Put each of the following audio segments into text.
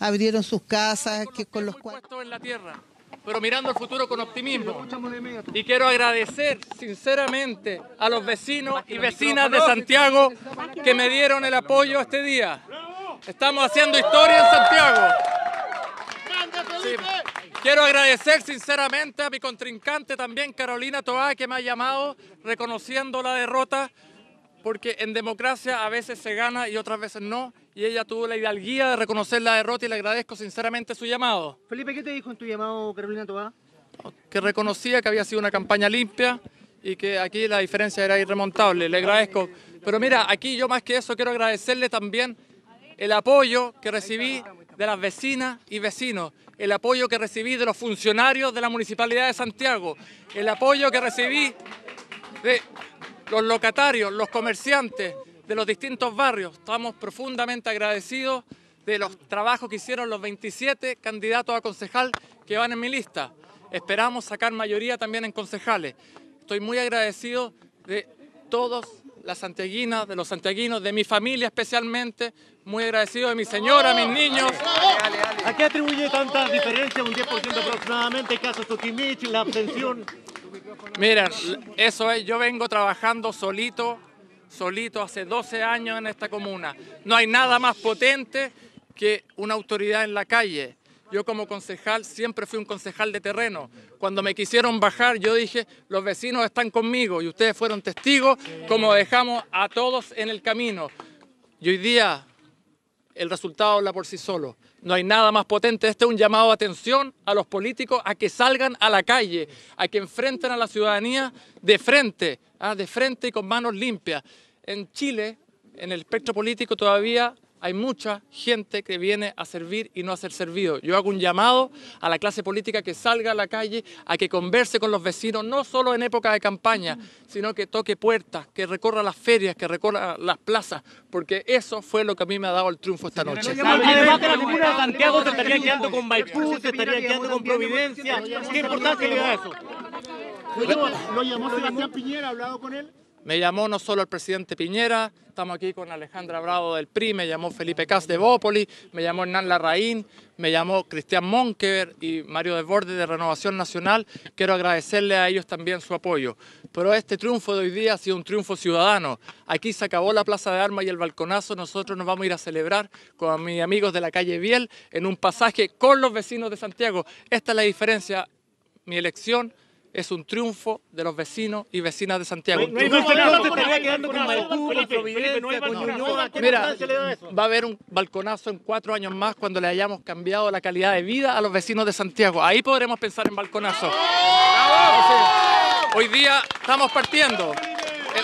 abrieron sus casas, que con los cuales... en la tierra, pero mirando el futuro con optimismo. Y quiero agradecer sinceramente a los vecinos y vecinas de Santiago que me dieron el apoyo este día. Estamos haciendo historia en Santiago. Quiero agradecer sinceramente a mi contrincante también, Carolina Toá, que me ha llamado reconociendo la derrota porque en democracia a veces se gana y otras veces no, y ella tuvo la hidalguía de reconocer la derrota y le agradezco sinceramente su llamado. Felipe, ¿qué te dijo en tu llamado Carolina Tobá? Que reconocía que había sido una campaña limpia y que aquí la diferencia era irremontable, le agradezco. Pero mira, aquí yo más que eso quiero agradecerle también el apoyo que recibí de las vecinas y vecinos, el apoyo que recibí de los funcionarios de la Municipalidad de Santiago, el apoyo que recibí de, los locatarios, los comerciantes de los distintos barrios. Estamos profundamente agradecidos de los trabajos que hicieron los 27 candidatos a concejal que van en mi lista. Esperamos sacar mayoría también en concejales. Estoy muy agradecido de todos las anteguinas, de los santiaguinos, de mi familia especialmente, muy agradecido de mi señora, mis niños. ¿A qué atribuye tanta diferencia, un 10% aproximadamente, caso y la abstención? Mira, eso es, yo vengo trabajando solito, solito hace 12 años en esta comuna. No hay nada más potente que una autoridad en la calle. Yo como concejal siempre fui un concejal de terreno. Cuando me quisieron bajar, yo dije, los vecinos están conmigo y ustedes fueron testigos como dejamos a todos en el camino. Y hoy día el resultado habla por sí solo. No hay nada más potente. Este es un llamado de atención a los políticos a que salgan a la calle, a que enfrenten a la ciudadanía de frente, ah, de frente y con manos limpias. En Chile, en el espectro político todavía hay mucha gente que viene a servir y no a ser servido. Yo hago un llamado a la clase política que salga a la calle, a que converse con los vecinos, no solo en época de campaña, sino que toque puertas, que recorra las ferias, que recorra las plazas, porque eso fue lo que a mí me ha dado el triunfo esta noche. Además la comuna de Santiago, se estaría quedando con Maipú, se estaría quedando con Providencia. ¿Qué importante le eso? Lo llamó Sebastián Piñera? ¿Ha hablado con él? Me llamó no solo el presidente Piñera, estamos aquí con Alejandra Bravo del PRI, me llamó Felipe Cas de Bópoli, me llamó Hernán Larraín, me llamó Cristian Monkever y Mario Desbordes de Renovación Nacional. Quiero agradecerle a ellos también su apoyo. Pero este triunfo de hoy día ha sido un triunfo ciudadano. Aquí se acabó la plaza de armas y el balconazo. Nosotros nos vamos a ir a celebrar con mis amigos de la calle Biel en un pasaje con los vecinos de Santiago. Esta es la diferencia. Mi elección es un triunfo de los vecinos y vecinas de Santiago. No, no, no, no estaría Mira, va a haber un balconazo en cuatro años más cuando le hayamos cambiado la calidad de vida a los vecinos de Santiago. Ahí podremos pensar en balconazo. Hoy día estamos partiendo. Eh,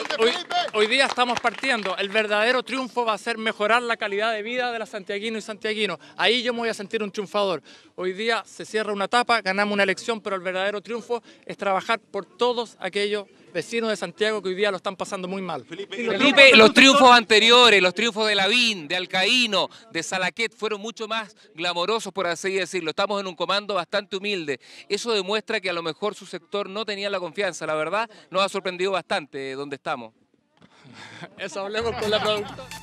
hoy, día estamos partiendo. El verdadero triunfo va a ser mejorar la calidad de vida de la santiaguinos y santiaguinos. Ahí yo me voy a sentir un triunfador. Hoy día se cierra una etapa, ganamos una elección, pero el verdadero triunfo es trabajar por todos aquellos vecinos de Santiago que hoy día lo están pasando muy mal. Felipe, los triunfos anteriores, los triunfos de Lavín, de Alcaíno, de Salaquet, fueron mucho más glamorosos, por así decirlo. Estamos en un comando bastante humilde. Eso demuestra que a lo mejor su sector no tenía la confianza. La verdad, nos ha sorprendido bastante eh, donde estamos. Eso hablemos con la productora.